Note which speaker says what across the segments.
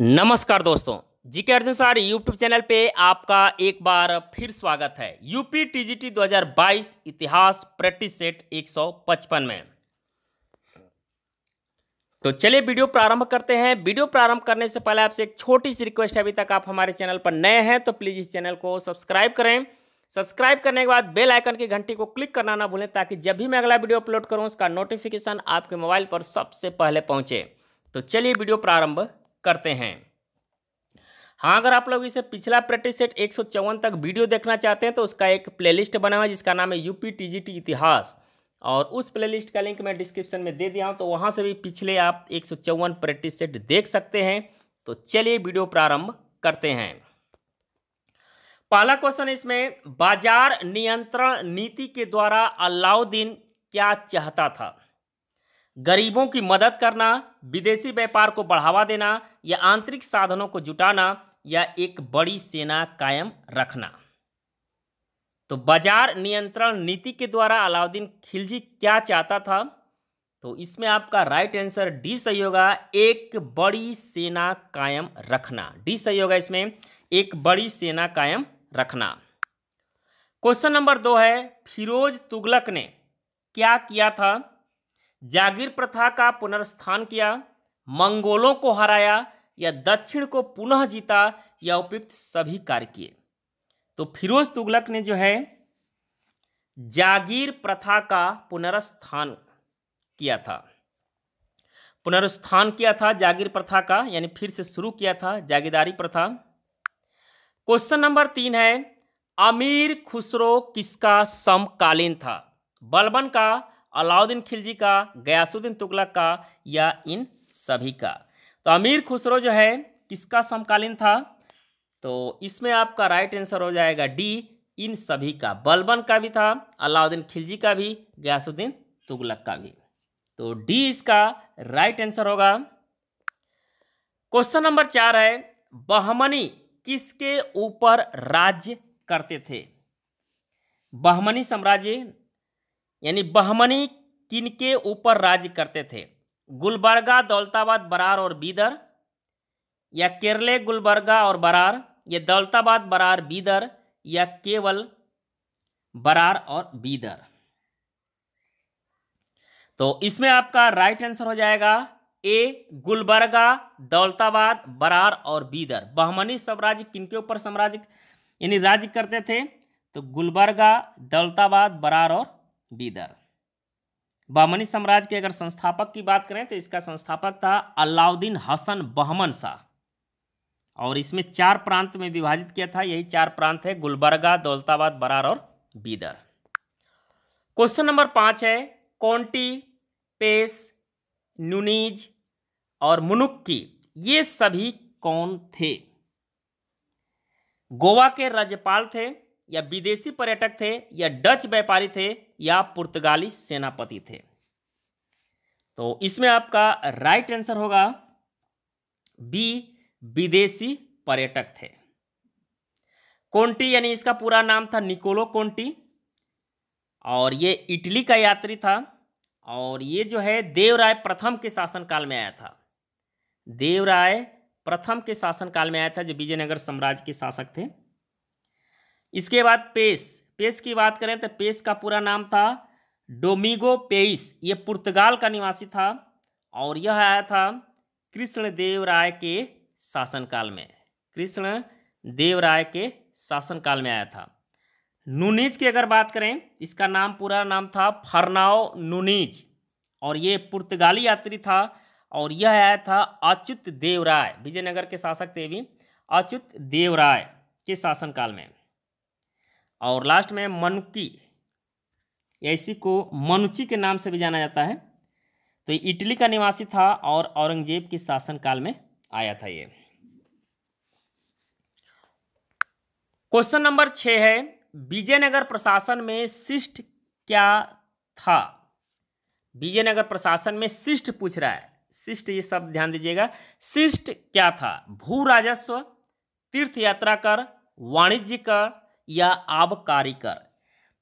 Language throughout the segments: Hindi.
Speaker 1: नमस्कार दोस्तों जी के अर्जुन सर यूट्यूब चैनल पे आपका एक बार फिर स्वागत है यूपी टीजीटी 2022 इतिहास प्रैक्टिस सेट 155 में तो चलिए वीडियो प्रारंभ करते हैं वीडियो प्रारंभ करने से पहले आपसे एक छोटी सी रिक्वेस्ट है अभी तक आप हमारे चैनल पर नए हैं तो प्लीज़ इस चैनल को सब्सक्राइब करें सब्सक्राइब करने के बाद बेल आइकन की घंटी को क्लिक करना ना भूलें ताकि जब भी मैं अगला वीडियो अपलोड करूं उसका नोटिफिकेशन आपके मोबाइल पर सबसे पहले पहुंचे तो चलिए वीडियो प्रारंभ करते हैं हाँ अगर आप लोग इसे पिछला प्रैक्टिस सेट एक तक वीडियो देखना चाहते हैं तो उसका एक प्लेलिस्ट बना हुआ है जिसका नाम है यूपी टीजीटी इतिहास और उस प्लेलिस्ट का लिंक मैं डिस्क्रिप्शन में दे दिया हूँ तो वहाँ से भी पिछले आप एक प्रैक्टिस सेट देख सकते हैं तो चलिए वीडियो प्रारंभ करते हैं पहला क्वेश्चन इसमें बाजार नियंत्रण नीति के द्वारा अलाउद्दीन क्या चाहता था गरीबों की मदद करना विदेशी व्यापार को बढ़ावा देना या आंतरिक साधनों को जुटाना या एक बड़ी सेना कायम रखना तो बाजार नियंत्रण नीति के द्वारा अलाउद्दीन खिलजी क्या चाहता था तो इसमें आपका राइट आंसर डी सही होगा एक बड़ी सेना कायम रखना डी सही होगा इसमें एक बड़ी सेना कायम रखना क्वेश्चन नंबर दो है फिरोज तुगलक ने क्या किया था जागीर प्रथा का पुनर्स्थान किया मंगोलों को हराया या दक्षिण को पुनः जीता या उपयुक्त सभी कार्य किए तो फिरोज तुगलक ने जो है जागीर प्रथा का पुनर्स्थान किया था पुनरुस्थान किया था जागीर प्रथा का यानी फिर से शुरू किया था जागीरदारी प्रथा क्वेश्चन नंबर तीन है अमीर खुसरो किसका समकालीन था बलबन का अलाउद्दीन खिलजी का गयासुद्दीन तुगलक का या इन सभी का तो अमीर खुसरो जो है किसका समकालीन था तो इसमें आपका राइट आंसर हो जाएगा डी इन सभी का बलबन का भी था अलाउद्दीन खिलजी का भी गयासुद्दीन तुगलक का भी तो डी इसका राइट आंसर होगा क्वेश्चन नंबर चार है बहमनी किसके ऊपर राज्य करते थे बहमनी साम्राज्य यानी बहमनी किन के ऊपर राज्य करते थे गुलबर्गा दौलताबाद बरार और बीदर या केरले गुलबर्गा और बरार ये दौलताबाद बरार बीदर या केवल बरार और बीदर तो इसमें आपका राइट आंसर हो जाएगा ए गुलबर्गा दौलताबाद बरार और बीदर बहमनी साम्राज्य किनके ऊपर साम्राज्य यानी राज्य करते थे तो गुलबर्गा दौलताबाद बरार और बीदर बहमनी साम्राज्य के अगर संस्थापक की बात करें तो इसका संस्थापक था अलाउद्दीन हसन बहमन शाह और इसमें चार प्रांत में विभाजित किया था यही चार प्रांत है गुलबर्गा दौलताबाद बरार और बीदर क्वेश्चन नंबर पाँच है कोंटी पेश नुनीज और मुनुक्की ये सभी कौन थे गोवा के राज्यपाल थे या विदेशी पर्यटक थे या डच व्यापारी थे या पुर्तगाली सेनापति थे तो इसमें आपका राइट आंसर होगा बी विदेशी पर्यटक थे कोंटी यानी इसका पूरा नाम था निकोलो कोंटी और ये इटली का यात्री था और ये जो है देवराय प्रथम के शासनकाल में आया था देवराय प्रथम के शासनकाल में आया था जो विजयनगर साम्राज्य के शासक थे इसके बाद पेस पेस की बात करें तो पेस का पूरा नाम था डोमिगो पेइस ये पुर्तगाल का निवासी था और यह आया था कृष्णदेव राय के शासनकाल में कृष्ण देव राय के शासनकाल में आया था नूनीज की अगर बात करें इसका नाम पूरा नाम था फरनाओ नूनीज और ये पुर्तगाली यात्री था और यह आया था अच्युत देवराय विजयनगर के शासक थे भी अच्युत देवराय के शासनकाल में और लास्ट में मनुकी इसी को मनुची के नाम से भी जाना जाता है तो इटली का निवासी था और औरंगजेब के शासनकाल में आया था ये क्वेश्चन नंबर छः है विजयनगर प्रशासन में शिष्ट क्या था विजयनगर प्रशासन में शिष्ट पूछ रहा है शिष्ट ये सब ध्यान दीजिएगा शिष्ट क्या था भू राजस्व तीर्थ यात्रा कर वाणिज्य कर या आबकारी कर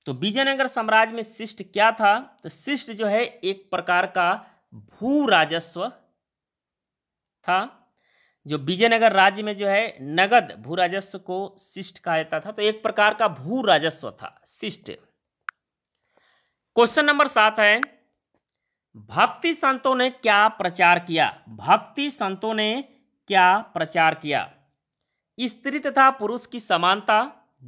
Speaker 1: तो विजयनगर साम्राज्य में शिष्ट क्या था तो शिष्ट जो है एक प्रकार का भू राजस्व था जो विजयनगर राज्य में जो है नगद भू राजस्व को शिष्ट कहा जाता था तो एक प्रकार का भू राजस्व था शिष्ट क्वेश्चन नंबर सात है भक्ति संतों ने क्या प्रचार किया भक्ति संतों ने क्या प्रचार किया स्त्री तथा पुरुष की समानता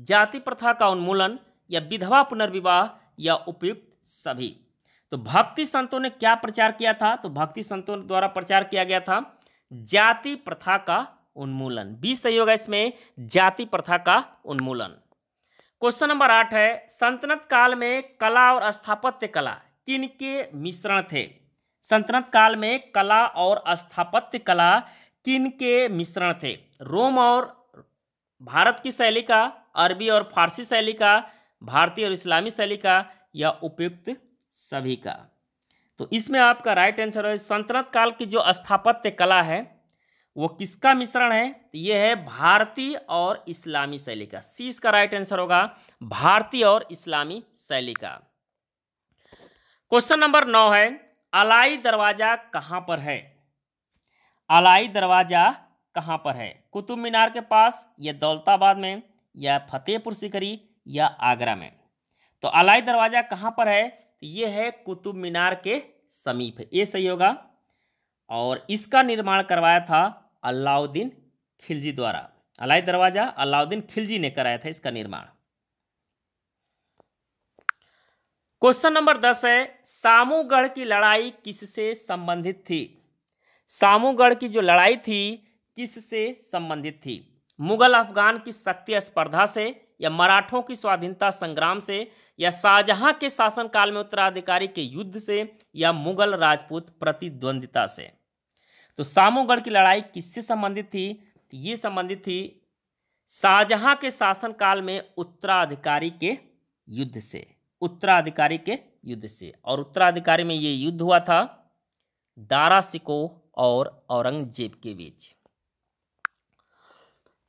Speaker 1: जाति प्रथा का उन्मूलन या विधवा पुनर्विवाह या उपयुक्त सभी तो भक्ति संतों ने क्या प्रचार किया था तो भक्ति संतों द्वारा प्रचार किया गया था जाति प्रथा का उन्मूलन बीस सही होगा इसमें जाति प्रथा का उन्मूलन क्वेश्चन नंबर आठ है संतनत काल में कला और स्थापत्य कला किन के मिश्रण थे संतनत काल में कला और स्थापत्य कला किन के मिश्रण थे रोम और भारत की शैली का अरबी और फारसी शैली का भारतीय और इस्लामी शैली का या उपयुक्त सभी का तो इसमें आपका राइट आंसर है सल्तनत काल की जो स्थापत्य कला है वो किसका मिश्रण है तो ये है भारतीय और इस्लामी शैली का सी इसका राइट आंसर होगा भारतीय और इस्लामी शैली का क्वेश्चन नंबर नौ है अलाई दरवाज़ा कहाँ पर है अलाई दरवाज़ा कहाँ पर है कुतुब मीनार के पास या दौलताबाद में या फतेहपुर सिकरी या आगरा में तो अलाई दरवाज़ा कहाँ पर है तो ये है कुतुब मीनार के समीप ये सही होगा और इसका निर्माण करवाया था अलाउद्दीन खिलजी द्वारा अलाई दरवाज़ा अलाउद्दीन खिलजी ने कराया था इसका निर्माण क्वेश्चन नंबर दस है सामूगढ़ की लड़ाई किससे संबंधित थी सामूगढ़ की जो लड़ाई थी किससे संबंधित थी मुगल अफगान की शक्ति स्पर्धा से या मराठों की स्वाधीनता संग्राम से या शाहजहां के शासनकाल में उत्तराधिकारी के युद्ध से या मुगल राजपूत प्रतिद्वंदिता से तो सामोगढ़ की लड़ाई किससे संबंधित थी तो ये संबंधित थी शाहजहां के शासनकाल में उत्तराधिकारी के युद्ध से उत्तराधिकारी के युद्ध से और उत्तराधिकारी में ये युद्ध हुआ था दारा सिको और औरंगजेब के बीच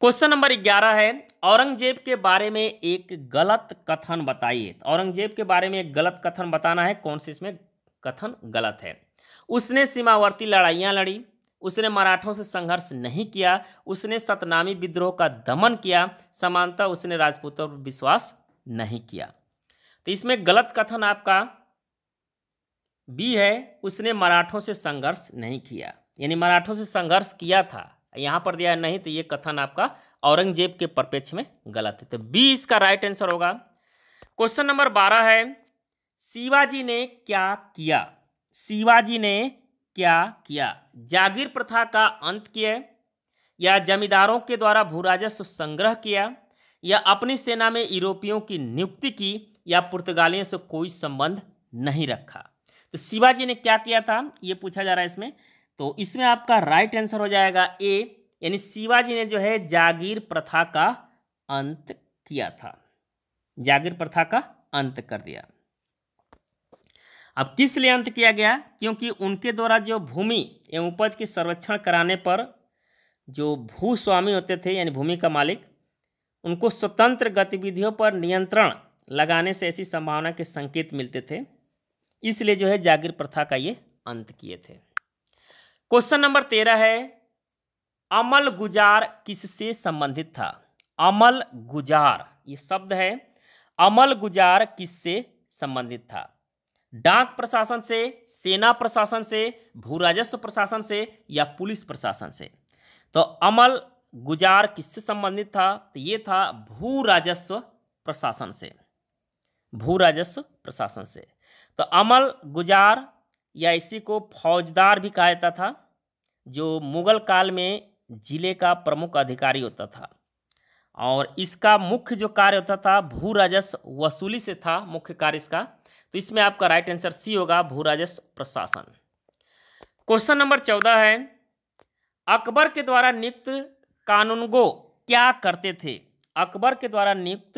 Speaker 1: क्वेश्चन नंबर ग्यारह है औरंगजेब के बारे में एक गलत कथन बताइए औरंगजेब के बारे में एक गलत कथन बताना है कौन से इसमें कथन गलत है उसने सीमावर्ती लड़ाइयाँ लड़ी उसने मराठों से संघर्ष नहीं किया उसने सतनामी विद्रोह का दमन किया समानता उसने राजपूतों पर विश्वास नहीं किया तो इसमें गलत कथन आपका बी है उसने मराठों से संघर्ष नहीं किया यानी मराठों से संघर्ष किया था यहाँ पर दिया है नहीं तो ये कथन आपका औरंगजेब के परपेक्ष में गलत है तो बी इसका राइट आंसर होगा क्वेश्चन नंबर बारह है शिवाजी ने क्या किया शिवाजी ने क्या किया जागीर प्रथा का अंत किया या जमींदारों के द्वारा भू राजस्व संग्रह किया या अपनी सेना में यूरोपियों की नियुक्ति की या पुर्तगालियों से कोई संबंध नहीं रखा तो शिवाजी ने क्या किया था ये पूछा जा रहा है इसमें तो इसमें आपका राइट आंसर हो जाएगा ए यानी शिवाजी ने जो है जागीर प्रथा का अंत किया था जागीर प्रथा का अंत कर दिया अब किस लिए अंत किया गया क्योंकि उनके द्वारा जो भूमि एवं उपज के संरक्षण कराने पर जो भूस्वामी होते थे यानी भूमि का मालिक उनको स्वतंत्र गतिविधियों पर नियंत्रण लगाने से ऐसी संभावना के संकेत मिलते थे इसलिए जो है जागीर प्रथा का ये अंत किए थे क्वेश्चन नंबर तेरह है अमल गुजार किससे संबंधित था अमल गुजार ये शब्द है अमल गुजार किससे संबंधित था डाक प्रशासन से सेना प्रशासन से भू राजस्व प्रशासन से या पुलिस प्रशासन से तो अमल गुजार किससे संबंधित था तो ये था भू राजस्व प्रशासन से भू राजस्व प्रशासन से तो अमल गुजार या इसी को फौजदार भी कहा जाता था जो मुग़ल काल में ज़िले का प्रमुख अधिकारी होता था और इसका मुख्य जो कार्य होता था भू राजस्व वसूली से था मुख्य कार्य इसका तो इसमें आपका राइट आंसर सी होगा भू राजस्व प्रशासन क्वेश्चन नंबर चौदह है अकबर के द्वारा नियुक्त कानूनगो क्या करते थे अकबर के द्वारा नियुक्त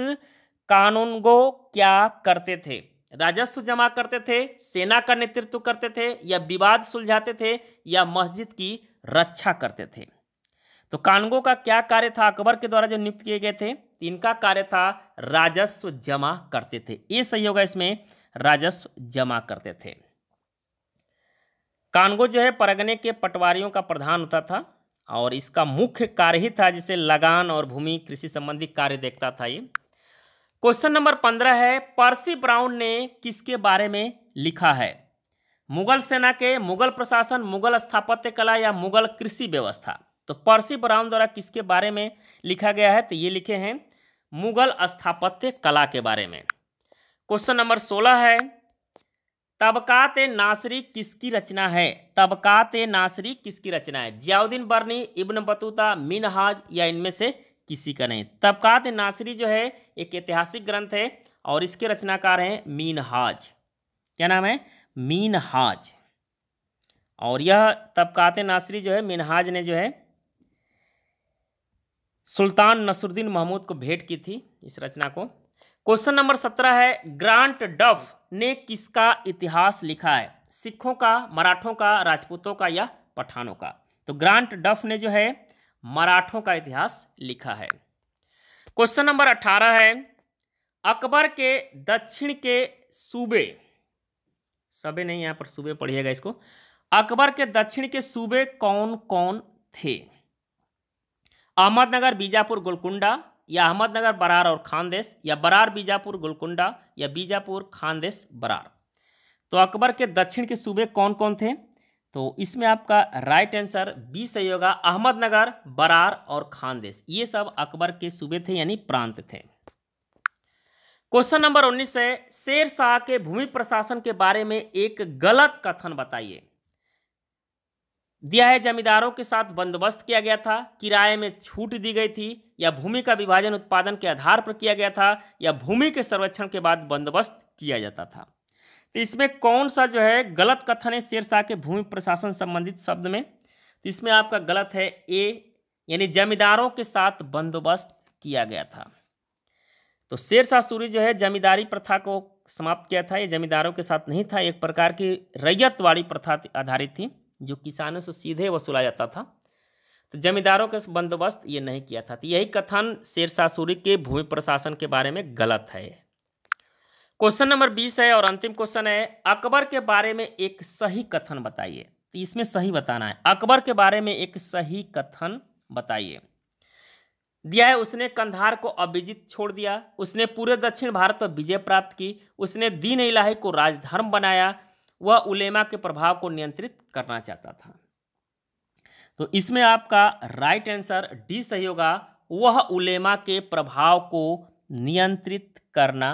Speaker 1: कानूनगो क्या करते थे राजस्व जमा करते थे सेना का नेतृत्व करते थे या विवाद सुलझाते थे या मस्जिद की रक्षा करते थे तो कानगो का क्या कार्य था अकबर के द्वारा जो नियुक्त किए गए थे तो इनका कार्य था राजस्व जमा करते थे ये सही होगा इसमें राजस्व जमा करते थे कानगो जो है परगने के पटवारियों का प्रधान होता था और इसका मुख्य कार्य ही था जिसे लगान और भूमि कृषि संबंधी कार्य देखता था ये क्वेश्चन नंबर पंद्रह है पर्सी ब्राउन ने किसके बारे में लिखा है मुगल सेना के मुगल प्रशासन मुगल स्थापत्य कला या मुगल कृषि व्यवस्था तो पर्सी ब्राउन द्वारा किसके बारे में लिखा गया है तो ये लिखे हैं मुगल स्थापत्य कला के बारे में क्वेश्चन नंबर सोलह है तबकात नासरी किसकी रचना है तबकात नासरी किसकी रचना है जियाउद्दीन बर्नी इब्न बतूता मिनहाज या इनमें से किसी का नहीं तबकात नासरी जो है एक ऐतिहासिक ग्रंथ है और इसके रचनाकार हैं मीन हाज क्या नाम है मीन हाज और यह तबकात नासरी जो है मिनहाज ने जो है सुल्तान नसरुद्दीन महमूद को भेंट की थी इस रचना को क्वेश्चन नंबर सत्रह है ग्रांट डफ ने किसका इतिहास लिखा है सिखों का मराठों का राजपूतों का या पठानों का तो ग्रांट डफ ने जो है मराठों का इतिहास लिखा है क्वेश्चन नंबर अठारह है अकबर के दक्षिण के सूबे सबे नहीं यहां पर सूबे पढ़िएगा इसको अकबर के दक्षिण के सूबे कौन कौन थे अहमदनगर बीजापुर गोलकुंडा या अहमदनगर बरार और खानदेश या बरार बीजापुर गोलकुंडा या बीजापुर खानदेश बरार तो अकबर के दक्षिण के सूबे कौन कौन थे तो इसमें आपका राइट आंसर बी सही होगा अहमदनगर बरार और खानदेश ये सब अकबर के सूबे थे यानी प्रांत थे क्वेश्चन नंबर उन्नीस है शेर शाह के भूमि प्रशासन के बारे में एक गलत कथन बताइए दिया है जमींदारों के साथ बंदोबस्त किया गया था किराए में छूट दी गई थी या भूमि का विभाजन उत्पादन के आधार पर किया गया था या भूमि के सर्वेक्षण के बाद बंदोबस्त किया जाता था तो इसमें कौन सा जो है गलत कथन है शेरशाह के भूमि प्रशासन संबंधित शब्द में तो इसमें आपका गलत है ए यानी जमींदारों के साथ बंदोबस्त किया गया था तो शेरशाह सूरी जो है जमींदारी प्रथा को समाप्त किया था ये जमींदारों के साथ नहीं था एक प्रकार की रैयत वाली प्रथा आधारित थी जो किसानों से सीधे वसूला जाता था तो जमींदारों के बंदोबस्त ये नहीं किया था तो यही कथन शेरशाह सूरी के भूमि प्रशासन के बारे में गलत है क्वेश्चन नंबर बीस है और अंतिम क्वेश्चन है अकबर के बारे में एक सही कथन बताइए तो इसमें सही बताना है अकबर के बारे में एक सही कथन बताइए दिया है उसने कंधार को अभिजित छोड़ दिया उसने पूरे दक्षिण भारत पर विजय प्राप्त की उसने दीन इलाही को राजधर्म बनाया वह उलेमा के प्रभाव को नियंत्रित करना चाहता था तो इसमें आपका राइट आंसर डी सही होगा वह उलेमा के प्रभाव को नियंत्रित करना